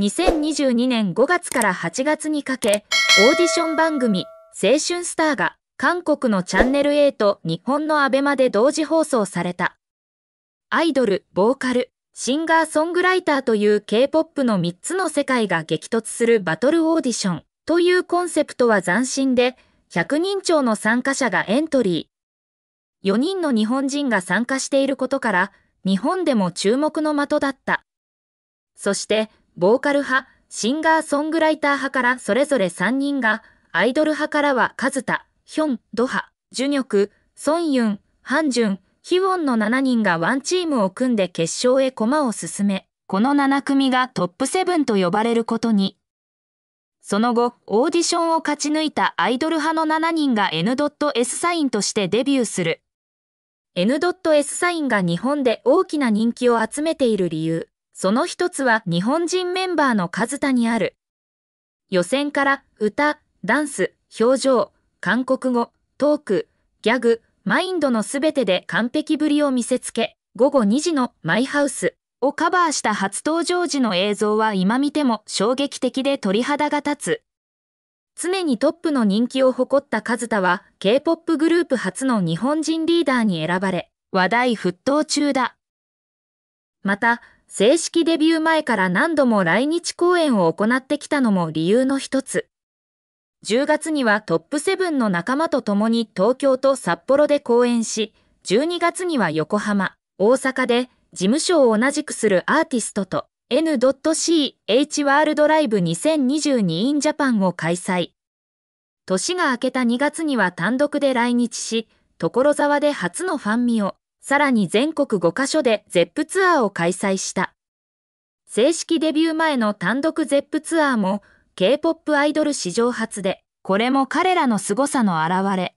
2022年5月から8月にかけ、オーディション番組、青春スターが、韓国のチャンネル A と日本のアベマで同時放送された。アイドル、ボーカル、シンガーソングライターという K-POP の3つの世界が激突するバトルオーディションというコンセプトは斬新で、100人超の参加者がエントリー。4人の日本人が参加していることから、日本でも注目の的だった。そして、ボーカル派、シンガーソングライター派からそれぞれ3人が、アイドル派からはカズタ、ヒョン、ドハ、ジュニョク、ソンユン、ハンジュン、ヒウォンの7人がワンチームを組んで決勝へ駒を進め、この7組がトップ7と呼ばれることに。その後、オーディションを勝ち抜いたアイドル派の7人が N.S サインとしてデビューする。N.S サインが日本で大きな人気を集めている理由。その一つは日本人メンバーの数多にある。予選から歌、ダンス、表情、韓国語、トーク、ギャグ、マインドのすべてで完璧ぶりを見せつけ、午後2時のマイハウスをカバーした初登場時の映像は今見ても衝撃的で鳥肌が立つ。常にトップの人気を誇ったカズタは K-POP グループ初の日本人リーダーに選ばれ、話題沸騰中だ。また、正式デビュー前から何度も来日公演を行ってきたのも理由の一つ。10月にはトップ7の仲間と共に東京と札幌で公演し、12月には横浜、大阪で事務所を同じくするアーティストと N.C.H ワールドライブ 2022in Japan を開催。年が明けた2月には単独で来日し、所沢で初のファンミをさらに全国5カ所で ZEP ツアーを開催した。正式デビュー前の単独 ZEP ツアーも K-POP アイドル史上初で、これも彼らの凄さの表れ。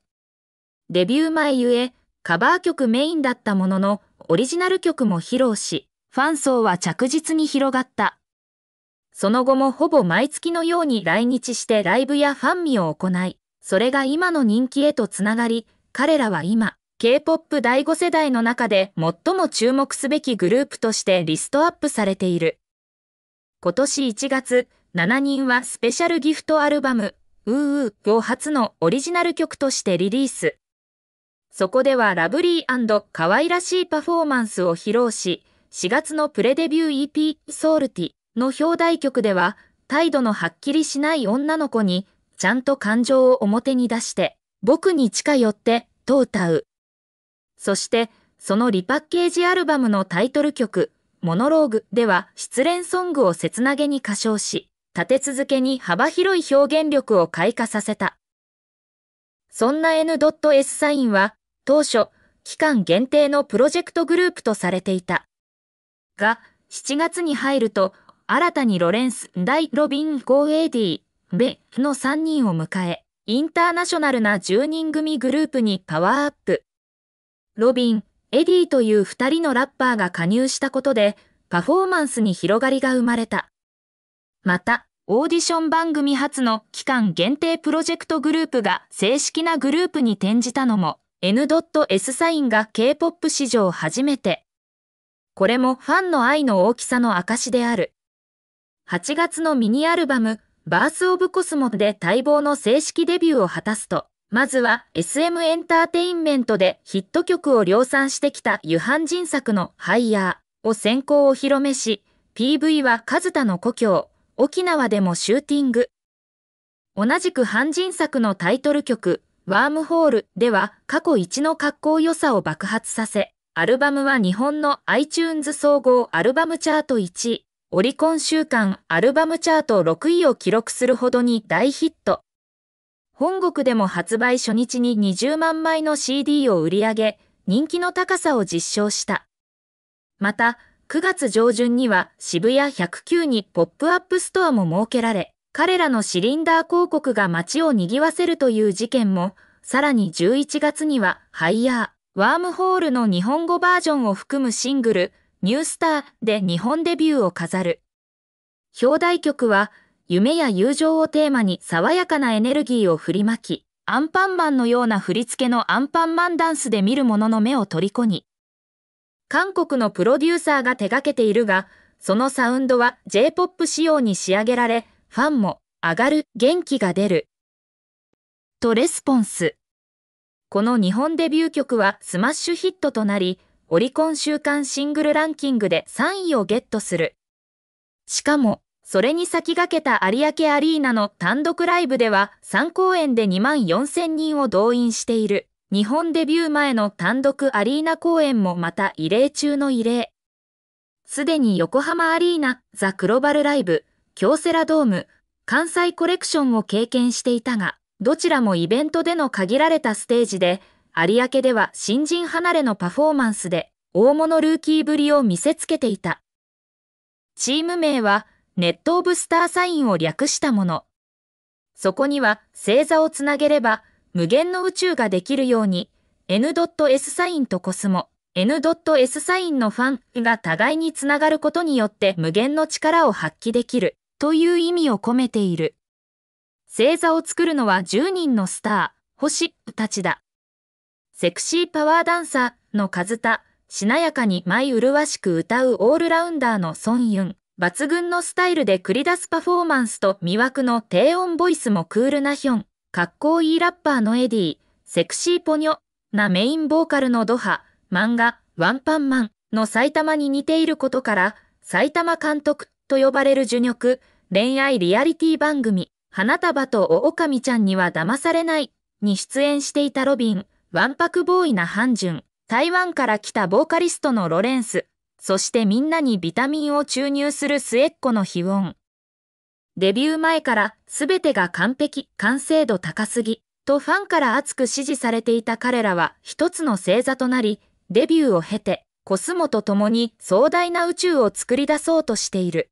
デビュー前ゆえ、カバー曲メインだったものの、オリジナル曲も披露し、ファン層は着実に広がった。その後もほぼ毎月のように来日してライブやファンミを行い、それが今の人気へとつながり、彼らは今、K-POP 第5世代の中で最も注目すべきグループとしてリストアップされている。今年1月、7人はスペシャルギフトアルバム、ウーウを初のオリジナル曲としてリリース。そこではラブリー可愛らしいパフォーマンスを披露し、4月のプレデビュー EP ソウルティの表題曲では、態度のはっきりしない女の子に、ちゃんと感情を表に出して、僕に近寄って、と歌う。そしてそのリパッケージアルバムのタイトル曲、モノローグでは失恋ソングを切なげに歌唱し、立て続けに幅広い表現力を開花させた。そんな N.S サインは当初、期間限定のプロジェクトグループとされていた。が、7月に入ると、新たにロレンス、ダイ・ロビン、ゴーエディ、ベの3人を迎え、インターナショナルな10人組グループにパワーアップ。ロビン、エディという二人のラッパーが加入したことで、パフォーマンスに広がりが生まれた。また、オーディション番組初の期間限定プロジェクトグループが正式なグループに転じたのも、N.S サインが K-POP 史上初めて。これもファンの愛の大きさの証である。8月のミニアルバム、バース・オブ・コスモで待望の正式デビューを果たすと、まずは SM エンターテインメントでヒット曲を量産してきたユハン人作のハイヤーを先行お披露目し、PV は数タの故郷、沖縄でもシューティング。同じくハン人作のタイトル曲、ワームホールでは過去一の格好良さを爆発させ、アルバムは日本の iTunes 総合アルバムチャート1位、オリコン週間アルバムチャート6位を記録するほどに大ヒット。本国でも発売初日に20万枚の CD を売り上げ、人気の高さを実証した。また、9月上旬には渋谷109にポップアップストアも設けられ、彼らのシリンダー広告が街を賑わせるという事件も、さらに11月にはハイヤー、ワームホールの日本語バージョンを含むシングル、ニュースターで日本デビューを飾る。表題曲は夢や友情をテーマに爽やかなエネルギーを振りまき、アンパンマンのような振り付けのアンパンマンダンスで見る者の目を虜に。韓国のプロデューサーが手掛けているが、そのサウンドは J-POP 仕様に仕上げられ、ファンも上がる、元気が出る。とレスポンス。この日本デビュー曲はスマッシュヒットとなり、オリコン週間シングルランキングで3位をゲットする。しかも、それに先駆けた有明アリーナの単独ライブでは3公演で2万4000人を動員している。日本デビュー前の単独アリーナ公演もまた異例中の異例。すでに横浜アリーナ、ザ・クロバルライブ、京セラドーム、関西コレクションを経験していたが、どちらもイベントでの限られたステージで、有明では新人離れのパフォーマンスで大物ルーキーぶりを見せつけていた。チーム名はネットオブスターサインを略したもの。そこには星座をつなげれば無限の宇宙ができるように N.S サインとコスモ、N.S サインのファンが互いにつながることによって無限の力を発揮できるという意味を込めている。星座を作るのは10人のスター、星たちだ。セクシーパワーダンサーのカズタ、しなやかに舞麗しく歌うオールラウンダーのソンユン。抜群のスタイルで繰り出すパフォーマンスと魅惑の低音ボイスもクールなヒョン、かっこいいラッパーのエディ、セクシーポニョなメインボーカルのドハ、漫画、ワンパンマンの埼玉に似ていることから、埼玉監督と呼ばれる受力、恋愛リアリティ番組、花束とおおかみちゃんには騙されないに出演していたロビン、ワンパクボーイなハンジュン、台湾から来たボーカリストのロレンス、そしてみんなにビタミンを注入する末っ子の非音。デビュー前から全てが完璧、完成度高すぎ、とファンから熱く支持されていた彼らは一つの星座となり、デビューを経て、コスモと共に壮大な宇宙を作り出そうとしている。